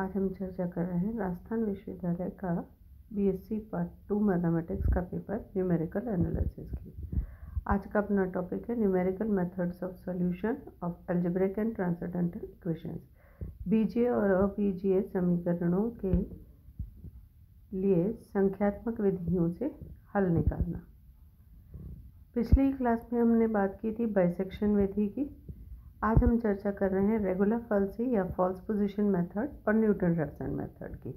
आज हम चर्चा कर रहे हैं राजस्थान विश्वविद्यालय का बीएससी पार्ट टू मैथमेटिक्स का पेपर न्यूमेरिकल एनालिसिस की आज का अपना टॉपिक है numerical methods of solution of algebraic and transcendental equations बीजे और अबीजे समीकरणों के लिए संख्यात्मक विधियों से हल निकालना पिछली क्लास में हमने बात की थी बाइसेक्शन विधि की आज हम चर्चा कर रहे हैं रेगुलर फॉल्सी या फॉल्स पोजीशन मेथड और न्यूटन रैप्सन मेथड की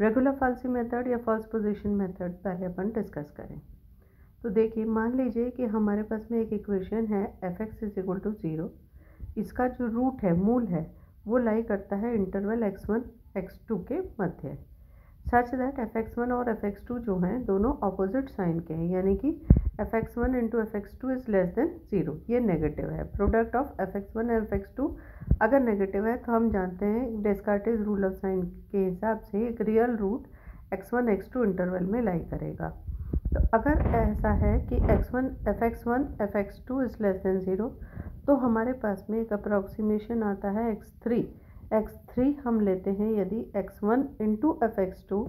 रेगुलर फॉल्सी मेथड या फॉल्स पोजीशन मेथड पहले अपन डिस्कस करें तो देखिए मान लीजिए कि हमारे पास में एक इक्वेशन है F x is equal to zero इसका जो रूट है मूल है वो लाई करता है interval X one X two के मध्य such that F x one और एफ एक्स टू जो हैं दोनों अपोजिट साइन के हैं यानी कि F x one into F x two is less than zero ये नेगेटिव है product of F x one F x two अगर नेगेटिव है तो हम जानते हैं डेस्कार्टेज रूल ऑफ साइन के हिसाब से एक real root X one X two interval में लाई करेगा तो अगर ऐसा है कि x one F x one F x two is less than zero तो हमारे पास में एक अप्रॉक्सीमेशन आता है एक्स थ्री एक्स थ्री हम लेते हैं यदि X one into F x two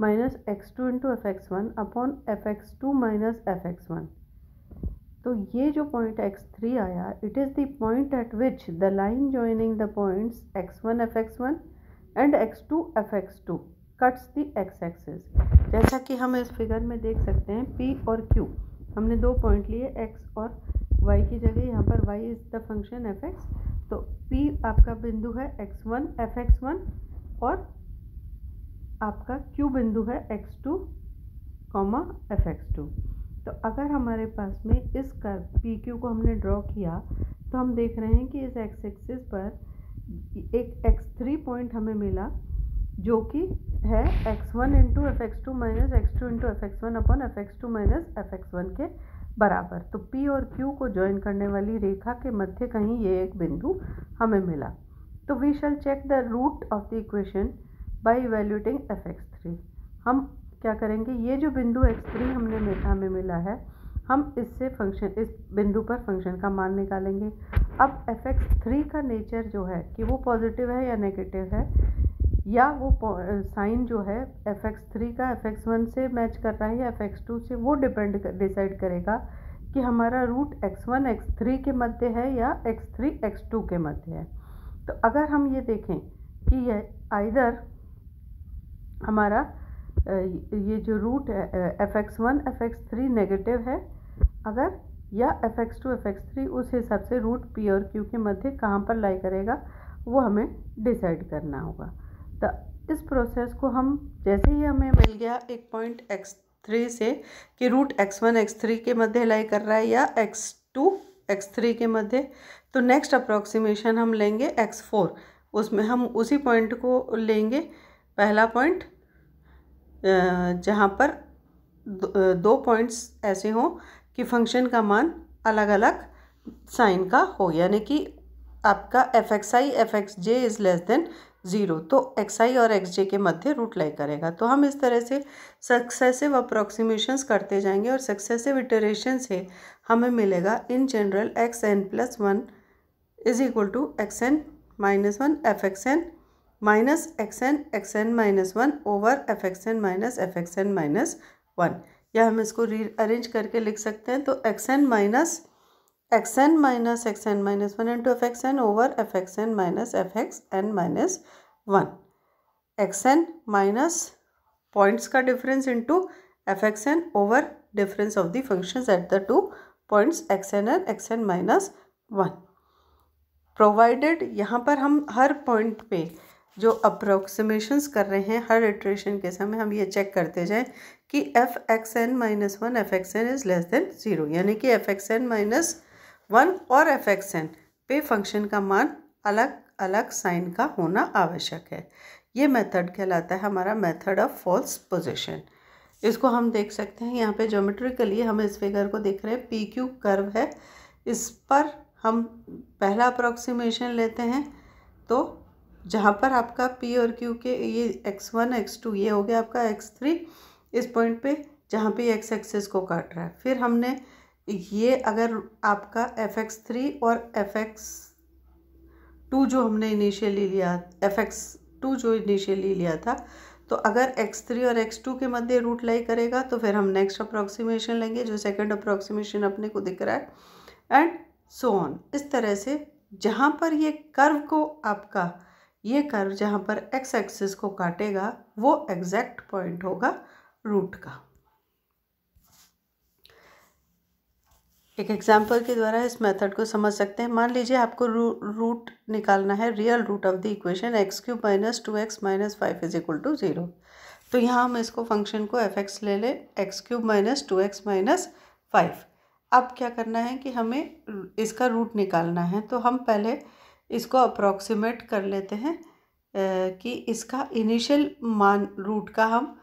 minus X two into F x one upon F x two minus F x one तो ये जो पॉइंट एक्स थ्री आया it is the point at which the line joining the points X one F x one and X two F x two cuts the X axis जैसा कि हम इस figure में देख सकते हैं पी और क्यू हमने दो पॉइंट लिए एक्स और वाई की जगह यहाँ पर Y is the function F X तो पी आपका बिंदु है X one F x one और आपका Q बिंदु है X two comma F x two तो अगर हमारे पास में इस कर्व पी क्यू को हमने ड्रॉ किया तो हम देख रहे हैं कि इस एक्स एक्सिस पर एक एक्स थ्री पॉइंट हमें मिला जो कि है X one into F x two minus X two into F x one upon F x two minus F x one के बराबर तो P और Q को ज्वाइन करने वाली रेखा के मध्य कहीं ये एक बिंदु हमें मिला तो we shall check the root of the equation by evaluating F X three हम क्या करेंगे ये जो बिंदु एक्स थ्री हमने हमें में मिला है हम इससे फंक्शन इस बिंदु पर फंक्शन का मान निकालेंगे अब एफ एक्स थ्री का नेचर जो है कि वो पॉजिटिव है या नेगेटिव है या वो साइन जो है एफ एक्स थ्री का एफ एक्स वन से मैच कर रहा है या एफ एक्स टू से वो डिपेंड कर डिसाइड करेगा कि हमारा root X one X three के मध्य है या एक्स थ्री एक्स टू के मध्य है तो अगर हम ये देखें कि यह आइदर हमारा ये जो रूट है F x one F X three negative है अगर या F x two F X three उस हिसाब से रूट पी और क्यू के मध्य कहाँ पर लाई करेगा वो हमें डिसाइड करना होगा तो इस प्रोसेस को हम जैसे ही हमें मिल गया एक पॉइंट एक्स थ्री से कि root X one X three के मध्य लाई कर रहा है या एक्स टू एक्स थ्री के मध्य तो नेक्स्ट अप्रोक्सीमेशन हम लेंगे एक्स फोर उसमें हम उसी पॉइंट को लेंगे पहला पॉइंट जहाँ पर दो पॉइंट्स ऐसे हों कि फंक्शन का मान अलग अलग साइन का हो यानी कि आपका F X I F X J is less than zero तो एक्स आई और एक्स जे के मध्य रूट लाई करेगा तो हम इस तरह से सक्सेसिव अप्रोक्सीमेशंस करते जाएंगे और सक्सेसिव इटरेशन से हमें मिलेगा in general X N plus one is equal to x N minus one F x N minus X N X N minus one over F x N minus F x N minus one या हम इसको री arrange करके लिख सकते हैं तो X N minus X N minus X N minus one into F x N over F x N minus F x N minus one X N minus points का difference into F x N over difference of the functions at the two points X N N X N minus one provided यहाँ पर हम हर point पे जो approximations कर रहे हैं हर iteration के समय हम ये चेक करते जाएं कि F x N minus one F x N is less than zero यानी कि F x N minus one और एफ एक्स एन पे फंक्शन का मान अलग अलग साइन का होना आवश्यक है ये मेथड कहलाता है हमारा मेथड ऑफ फॉल्स पोजिशन इसको हम देख सकते हैं यहाँ पे जोमेट्रिकली हम इस फिगर को देख रहे हैं पी क्यू कर्व है इस पर हम पहला अप्रोक्सीमेशन लेते हैं तो जहाँ पर आपका पी और क्यू के ये एक्स वन एक्स टू ये हो गया आपका एक्स थ्री इस पॉइंट पे जहाँ पे एक्स एक्सेस को काट रहा है फिर हमने ये अगर आपका एफ एक्स थ्री और एफ एक्स टू जो हमने इनिशियली लिया एफ एक्स टू जो इनिशियली लिया था तो अगर एक्स थ्री और एक्स टू के मध्य रूट लाई करेगा तो फिर हम नेक्स्ट अप्रॉक्सीमेशन लेंगे जो सेकंड अप्रॉक्सीमेशन अपने को दिख रहा है एंड सो ऑन इस तरह से जहाँ पर ये कर्व को आपका ये कर्व जहाँ पर एक्स एक्सिस को काटेगा वो एग्जैक्ट पॉइंट होगा रूट का एक एग्जाम्पल के द्वारा इस मेथड को समझ सकते हैं मान लीजिए आपको रू, रूट निकालना है real root of the equation X cube minus two X minus five is equal to zero तो यहाँ हम इसको फंक्शन को एफ एक्स ले लें X cube minus two X minus five अब क्या करना है कि हमें इसका रूट निकालना है तो हम पहले इसको अप्रोक्सीमेट कर लेते हैं कि इसका इनिशियल मान रूट का हम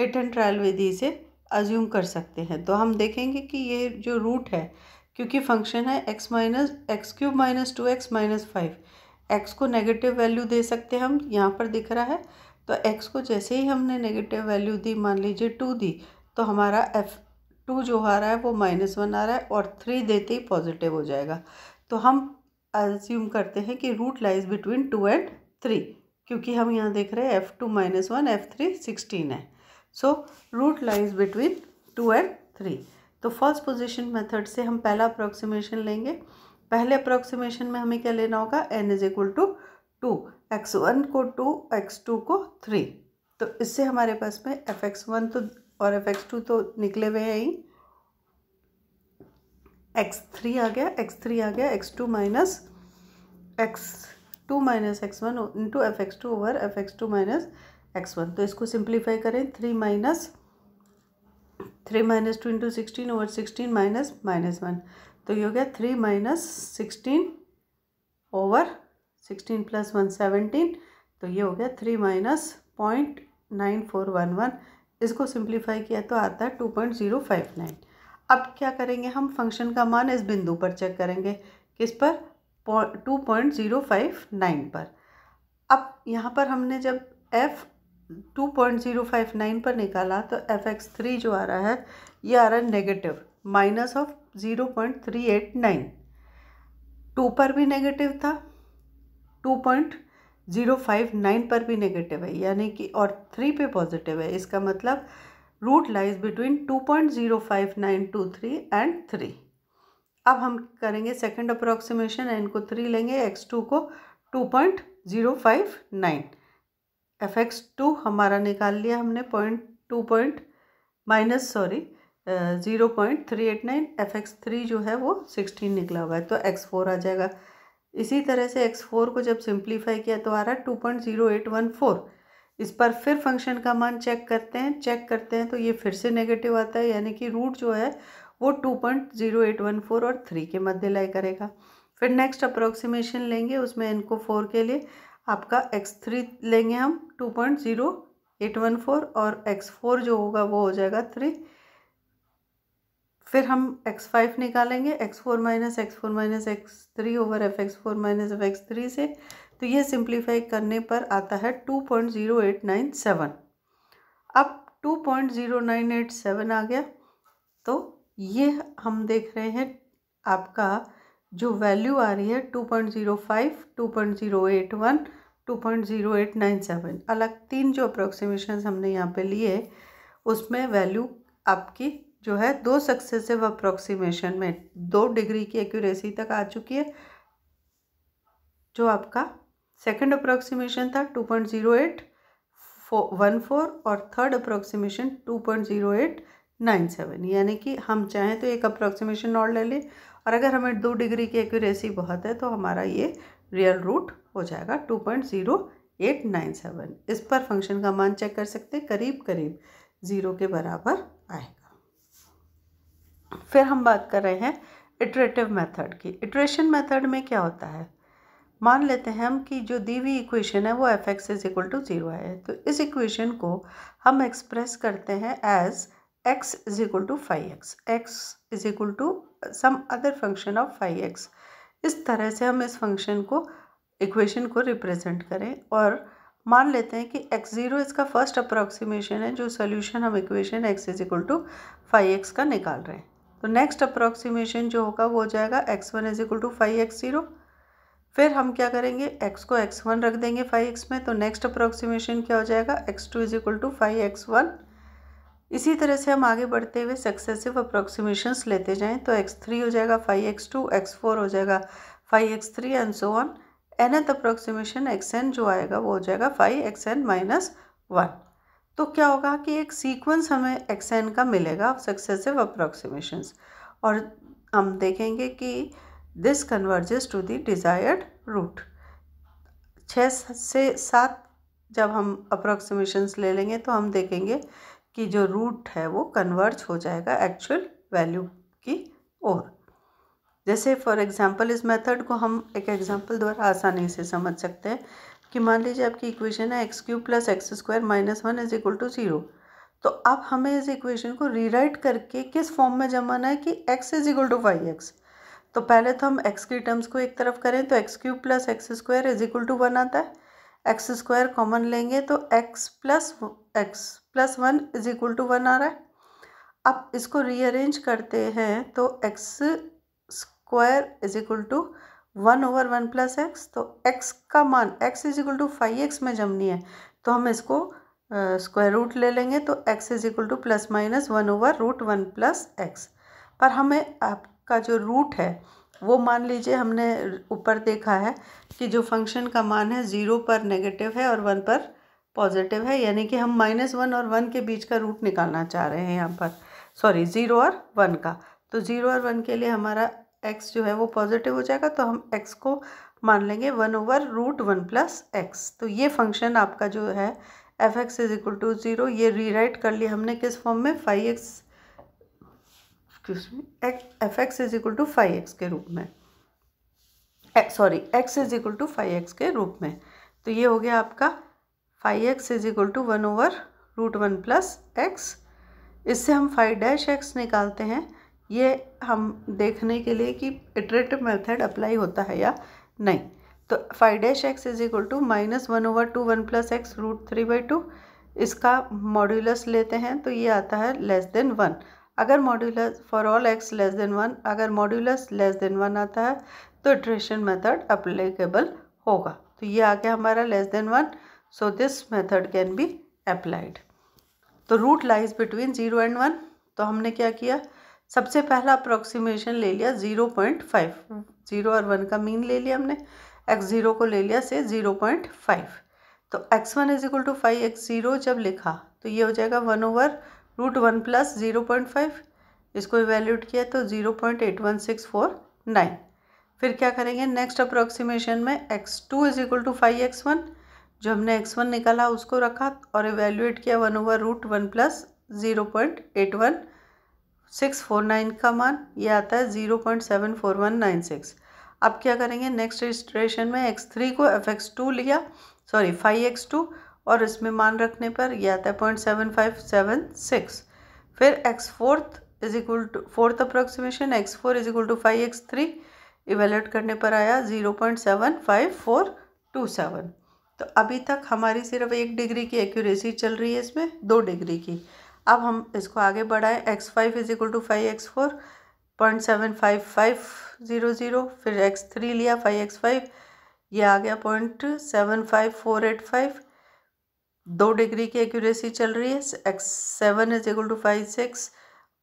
हिट एंड ट्रायल विधि से अज्यूम कर सकते हैं तो हम देखेंगे कि ये जो रूट है क्योंकि फंक्शन है X minus X cube minus two X minus five X को नेगेटिव वैल्यू दे सकते हैं हम यहाँ पर दिख रहा है तो एक्स को जैसे ही हमने नेगेटिव वैल्यू दी मान लीजिए टू दी तो हमारा एफ टू जो आ रहा है वो माइनस वन आ रहा है और थ्री देते ही पॉजिटिव हो जाएगा तो हम अज्यूम करते हैं कि root lies between two and three क्योंकि हम यहाँ देख रहे हैं F two minus one F three sixteen है so root lies between two and three तो फर्स्ट पोजिशन मेथड से हम पहला अप्रोक्सीमेशन लेंगे पहले अप्रोक्सीमेशन में हमें क्या लेना होगा N is equal to two X one को टू एक्स टू को थ्री तो इससे हमारे पास में एफ एक्स वन तो और एफ एक्स टू तो निकले हुए हैं ही एक्स थ्री आ गया एक्स थ्री आ गया X two minus X two minus X one into F x two over F x two minus X one तो इसको सिंप्लीफाई करें three minus three minus two into sixteen over sixteen minus minus one तो ये हो गया three minus sixteen over sixteen plus one seventeen तो ये हो गया three minus point nine four one one इसको सिंप्लीफाई किया तो आता है two point zero five nine अब क्या करेंगे हम फंक्शन का मान इस बिंदु पर चेक करेंगे किस पर two point zero five nine पर अब यहाँ पर हमने जब F two point zero five nine पर निकाला तो एफ एक्स थ्री जो आ रहा है ये आ रहा है negative minus of zero point three eight nine two पर भी नेगेटिव था two point zero five nine पर भी नेगेटिव है यानी कि और थ्री पे पॉजिटिव है इसका मतलब root lies between two two point zero five nine three and three अब हम करेंगे सेकंड अप्रोक्सीमेशन एन को थ्री लेंगे एक्स टू को two point zero five nine F x two हमारा निकाल लिया हमने point two point minus sorry zero point three eight nine F X three जो है वो सिक्सटीन निकला हुआ है तो एक्स फोर आ जाएगा इसी तरह से एक्स फोर को जब सिंप्लीफाई किया तो आ रहा है two point zero eight one four इस पर फिर फंक्शन का मान चेक करते हैं चेक करते हैं तो ये फिर से नेगेटिव आता है यानी कि रूट जो है वो two point zero eight one four और थ्री के मध्य लय करेगा फिर नेक्स्ट अप्रोक्सीमेशन लेंगे उसमें इनको फोर के लिए आपका एक्स थ्री लेंगे हम two point zero eight one four और एक्स फोर जो होगा वो हो जाएगा थ्री फिर हम एक्स फाइव निकालेंगे X four minus X four minus X three over F X four minus F X three से तो ये सिंप्लीफाई करने पर आता है two point zero eight nine seven अब two point zero nine eight seven आ गया तो ये हम देख रहे हैं आपका जो वैल्यू आ रही है two point zero five two point zero eight one two point zero eight nine seven अलग तीन जो अप्रोक्सीमेशन हमने यहाँ पे लिए उसमें वैल्यू आपकी जो है दो सक्सेसिव अप्रोक्सीमेशन में दो डिग्री की एक्यूरेसी तक आ चुकी है जो आपका सेकेंड अप्रोक्सीमेशन था two point zero eight one four और third approximation two point zero eight nine seven यानी कि हम चाहें तो एक अप्रोक्सीमेशन और ले लें और अगर हमें दो डिग्री की एक्यूरेसी बहुत है तो हमारा ये रियल रूट हो जाएगा two point zero eight nine seven इस पर फंक्शन का मान चेक कर सकते हैं करीब करीब ज़ीरो के बराबर आएगा फिर हम बात कर रहे हैं इटरेटिव मेथड की इटरेशन मेथड में क्या होता है मान लेते हैं हम कि जो दी हुई इक्वेशन है वो F x is equal to zero है तो इस इक्वेशन को हम एक्सप्रेस करते हैं as X is equal to five X X is equal to some other function of five X इस तरह से हम इस फंक्शन को इक्वेशन को रिप्रेजेंट करें और मान लेते हैं कि एक्स ज़ीरो इसका फर्स्ट अप्रॉक्सीमेशन है जो सोल्यूशन हम equation X is equal to five X का निकाल रहे हैं तो नेक्स्ट अप्रॉक्सीमेशन जो होगा वो हो जाएगा x one is equal to five x zero फिर हम क्या करेंगे x को x1 रख देंगे 5x में तो नेक्स्ट अप्रोक्सीमेशन क्या हो जाएगा x2 two is equal to five x one इसी तरह से हम आगे बढ़ते हुए सक्सेसिव अप्रोक्सीमेशंस लेते जाएं तो x3 हो जाएगा 5x2 x4 हो जाएगा 5x3 and so on nth approximation n जो आएगा वो हो जाएगा phi x N minus one तो क्या होगा कि एक सीक्वेंस हमें एन का मिलेगा सक्सेसिव अप्रोक्सीमेशंस और हम देखेंगे कि this converges to the desired root छः से सात जब हम अप्रोक्सीमेशंस ले लेंगे तो हम देखेंगे कि जो रूट है वो कन्वर्ज हो जाएगा एक्चुअल वैल्यू की ओर जैसे फॉर एग्जांपल इस मेथड को हम एक एग्जांपल द्वारा आसानी से समझ सकते हैं कि मान लीजिए आपकी इक्वेशन है x cube plus x square minus one is equal to zero तो अब हमें इस इक्वेशन को रीराइट करके किस फॉर्म में जमाना है कि x is equal to five x तो पहले तो हम एक्स की टर्म्स को एक तरफ करें तो x cube plus x square is equal to one आता है एक्स स्क्वायर कॉमन लेंगे तो x plus x plus one is equal to one आ रहा है अब इसको रीअरेंज करते हैं तो x square is equal to one over one plus x तो एक्स का मान x is equal to five x में जमनी है तो हम इसको स्क्वायर uh, रूट ले लेंगे तो x is equal to plus minus one over root one plus x पर हमें आप का जो रूट है वो मान लीजिए हमने ऊपर देखा है कि जो फंक्शन का मान है ज़ीरो पर नेगेटिव है और वन पर पॉजिटिव है यानी कि हम माइनस वन और वन के बीच का रूट निकालना चाह रहे हैं यहाँ पर सॉरी ज़ीरो और वन का तो ज़ीरो और वन के लिए हमारा एक्स जो है वो पॉजिटिव हो जाएगा तो हम एक्स को मान लेंगे one over root one plus x तो ये फंक्शन आपका जो है F x is equal to zero ये रीराइट कर लिया हमने किस फॉर्म में phi x excuse me f x is equal to five x के रूप में sorry x is equal to five x के रूप में तो ये हो गया आपका phi x is equal to one over root one plus x इससे हम फाइव डैश एक्स निकालते हैं ये हम देखने के लिए कि इटरेटिव मेथड अप्लाई होता है या नहीं तो phi dash x is equal to minus one over two one plus x root three by two इसका मॉड्यूलस लेते हैं तो ये आता है लेस देन वन अगर modulus for all x less than one अगर मॉड्यूलस लेस देन वन आता है तो इट्रेशन मेथड अप्लीकेबल होगा तो ये आ गया हमारा less than one so this method can be applied तो root lies between zero and one तो हमने क्या किया सबसे पहला अप्रोक्सीमेशन ले लिया ज़ीरो पॉइंट फाइव ज़ीरो और वन का मीन ले लिया हमने एक्स ज़ीरो को ले लिया से ज़ीरो पॉइंट फाइव तो x one is equal to five x zero जब लिखा तो ये हो जाएगा one over root one plus zero point five इसको इवेल्यूट किया तो zero point eight one six four nine फिर क्या करेंगे नेक्स्ट अप्रोक्सीमेशन में x two is equal to five x one जो हमने एक्स वन निकाला उसको रखा और इवेल्यूएट किया one over root one plus zero point eight one six four nine का मान ये आता है zero point seven four one nine six अब क्या करेंगे नेक्स्ट रजिस्ट्रेशन में एक्स थ्री को एफ एक्स टू लिया सॉरी फाइव एक्स टू और इसमें मान रखने पर यह आता है point seven five seven six फिर x fourth is equal to fourth approximation x four is equal to five x three evaluate करने पर आया zero point seven five four two seven तो अभी तक हमारी सिर्फ एक डिग्री की एक्यूरेसी चल रही है इसमें दो डिग्री की अब हम इसको आगे बढ़ाएं x five is equal to five x four point seven five five zero zero फिर एक्स थ्री लिया फाइव एक्स फाइव ये आ गया point seven five four eight five दो डिग्री की एक्यूरेसी चल रही है x seven is equal to phi six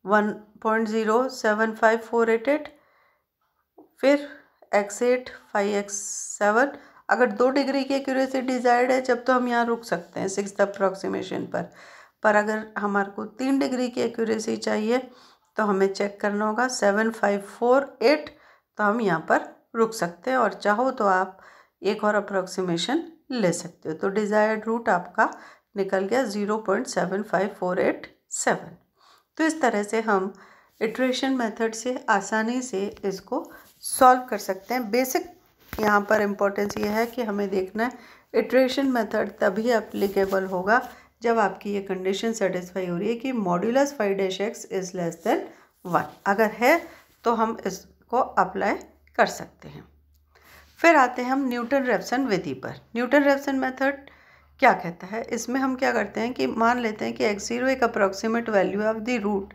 one point zero seven five four eight eight फिर x eight phi x seven अगर दो डिग्री की एक्यूरेसी डिजायर्ड है जब तो हम यहाँ रुक सकते हैं सिक्स अप्रॉक्सीमेशन पर पर अगर हमारे को तीन डिग्री की एक्यूरेसी चाहिए तो हमें चेक करना होगा सेवन फाइव फोर एट तो हम यहाँ पर रुक सकते हैं और चाहो तो आप एक और अप्रॉक्सीमेशन ले सकते हो तो डिज़ायर्ड रूट आपका निकल गया zero point seven five four eight seven तो इस तरह से हम इट्रेशन मेथड से आसानी से इसको सॉल्व कर सकते हैं बेसिक यहाँ पर इम्पोर्टेंस ये है कि हमें देखना है इट्रेशन मेथड तभी अप्लीकेबल होगा जब आपकी ये कंडीशन सेटिस्फाई हो रही है कि modulus phi dash x is less than one अगर है तो हम इसको अप्लाई कर सकते हैं फिर आते हैं हम न्यूटन रेप्सन विधि पर न्यूटन रेप्सन मेथड क्या कहता है इसमें हम क्या करते हैं कि मान लेते हैं कि एक्स जीरो एक approximate value of the root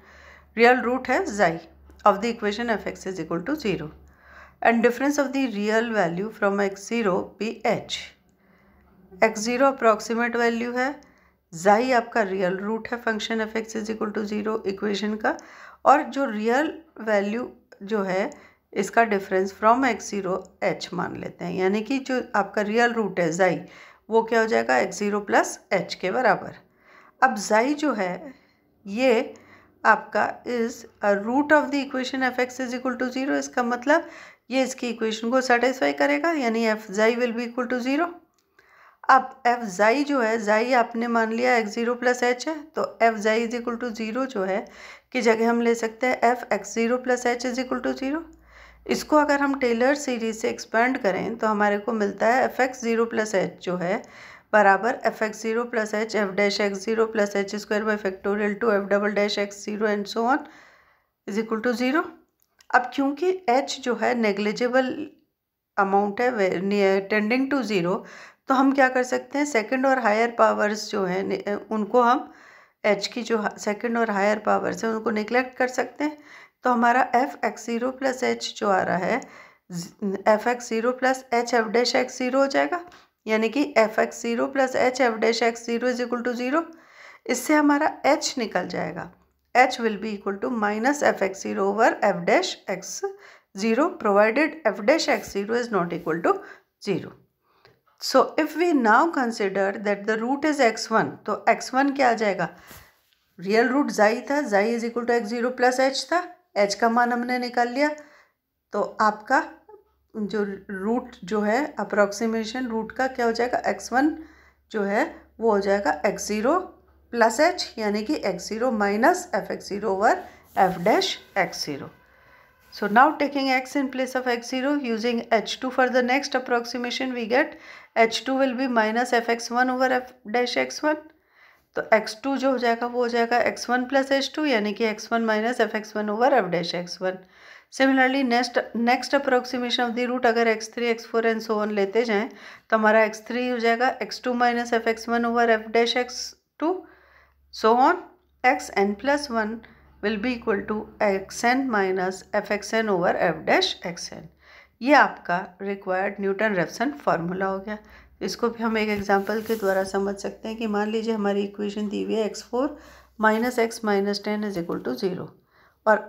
real root है xi of the equation f x is equal to zero and difference of the real value from x zero be h x zero approximate value है xi आपका real root है function F x is equal to zero equation का और जो real value जो है इसका difference from x zero h मान लेते हैं यानी कि जो आपका रियल रूट है ज़ाई वो क्या हो जाएगा एक्स ज़ीरो प्लस एच के बराबर अब ज़ाई जो है ये आपका is root of the equation f x is equal to zero इसका मतलब ये इसकी इक्वेशन को सेटिस्फाई करेगा यानी f xi will be equal to zero अब एफ ज़ाई जो है ज़ाई आपने मान लिया एक्स ज़ीरो प्लस एच है तो f xi is equal to zero जो है कि जगह हम ले सकते हैं f x zero plus h is equal to zero इसको अगर हम टेलर सीरीज से एक्सपेंड करें तो हमारे को मिलता है F x zero plus h जो है बराबर f x zero plus h f dash x zero plus h square by factorial two f double dash x zero and so on is equal to zero अब क्योंकि h जो है negligible amount है tending to zero तो हम क्या कर सकते हैं सेकेंड और हायर पावर्स जो हैं उनको हम एच की जो सेकेंड और हायर पावर्स हैं उनको निगलेक्ट कर सकते हैं तो हमारा f x zero plus h जो आ रहा है F x zero plus h f dash x zero हो जाएगा यानी कि F x zero plus h f dash x zero is equal to zero इससे हमारा एच निकल जाएगा h will be equal to minus F x zero over f dash x zero provided f dash x zero is not equal to zero so if we now consider that the root is x one तो x one क्या आ जाएगा real root xi था xi is equal to x zero plus h था h का मान हमने निकाल लिया तो आपका जो रूट जो है अप्रोक्सीमेशन रूट का क्या हो जाएगा एक्स वन जो है वो हो जाएगा एक्स ज़ीरो प्लस एच यानी कि x zero minus F x zero over f dash x zero so now taking x in place of x zero using h two for the next approximation we get h two will be minus F x one over f dash x one तो x two जो हो जाएगा वो हो जाएगा x one plus h two यानी कि x one minus F x one over f dash x one similarly next next approximation of the root अगर x three x four and so on लेते जाएँ तो हमारा एक्स थ्री हो जाएगा x two minus F x one over f dash x two so on x N plus one will be equal to x N minus F x N over f dash x n ये आपका required Newton रेफसन formula हो गया इसको भी हम एक example के द्वारा समझ सकते हैं कि मान लीजिए हमारी इक्वेशन दी हुई है x four minus x minus ten is equal to zero और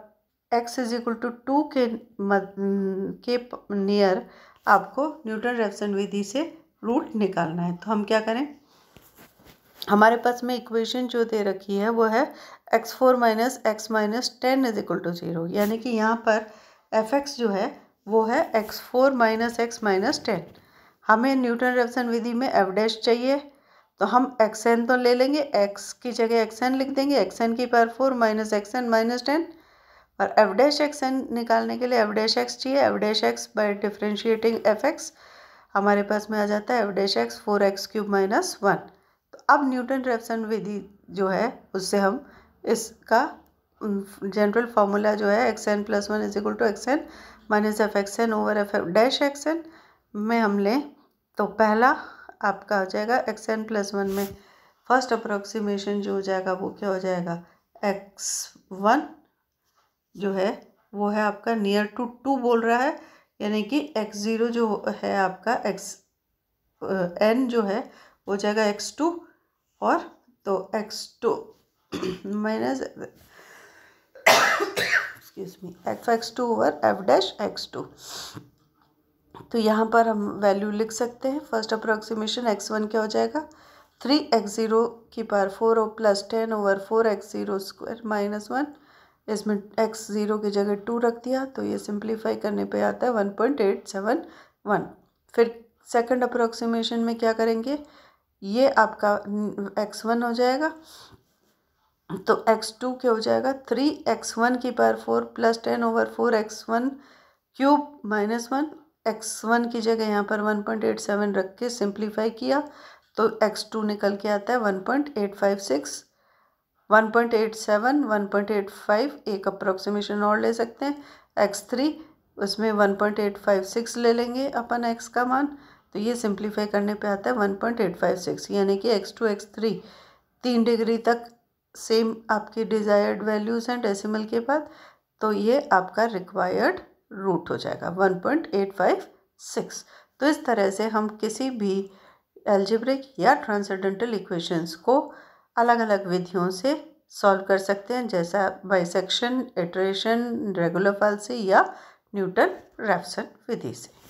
x is equal to two के मद, के नियर आपको न्यूटन रेफसन विधि से रूट निकालना है तो हम क्या करें हमारे पास में इक्वेशन जो दे रखी है वो है x four minus x minus ten is equal to zero यानी कि यहाँ पर एफ एक्स जो है वो है x four minus x minus ten हमें न्यूटन रेवसन विधि में एवडेस चाहिए तो हम एक्सएन तो ले लेंगे एक्स की जगह एक्सएन लिख देंगे एक्सएन की पर four minus x n minus ten और एवडेश एक्सएन निकालने के लिए एवडेश एक्स चाहिए f dash x by differentiating f x हमारे पास में आ जाता है f dash x four x cube minus one तो अब न्यूटन रेवसन विधि जो है उससे हम इसका जनरल फार्मूला जो है x N plus one is equal to x N minus F x N over f dash x n में हम लें तो पहला आपका हो जाएगा एक्स एन प्लस वन में फर्स्ट अप्रोक्सीमेशन जो हो जाएगा वो क्या हो जाएगा एक्स वन जो है वो है आपका नियर टू टू बोल रहा है यानी कि एक्स ज़ीरो जो है आपका एक्स एन जो है हो जाएगा एक्स टू और तो x two minus x x two और एफ डैश एक्स टू तो यहाँ पर हम वैल्यू लिख सकते हैं फर्स्ट अप्रोक्सीमेशन एक्स वन क्या हो जाएगा थ्री एक्स ज़ीरो की पार फोर और plus ten over four x zero square minus one इसमें एक्स ज़ीरो की जगह टू रख दिया तो ये सिंप्लीफाई करने पे आता है one point eight seven one फिर सेकंड अप्रोक्सीमेशन में क्या करेंगे ये आपका एक्स वन हो जाएगा तो एक्स टू क्या हो जाएगा थ्री एक्स वन की पार four plus ten over four x one cube minus one x one की जगह यहाँ पर वन पॉइंट एट सेवन रख के सिंप्लीफाई किया तो एक्स टू निकल के आता है one point eight five six one point eight seven one point eight five एक अप्रोक्सीमेशन और ले सकते हैं एक्स थ्री उसमें one point eight five six ले लेंगे अपन एक्स का मान तो ये सिंप्लीफाई करने पे आता है one point eight five six यानी कि एक्स टू एक्स थ्री तीन डिग्री तक सेम आपके डिज़ायर्ड वैल्यूज़ हैं डेसिमल के बाद तो ये आपका रिक्वायर्ड रूट हो जाएगा one point eight five six तो इस तरह से हम किसी भी एल्जिब्रिक या ट्रांसेंडेंटल इक्वेशंस को अलग अलग विधियों से सॉल्व कर सकते हैं जैसा बाइसेक्शन एट्रेशन रेगुलर फालसी या न्यूटन रेफसन विधि से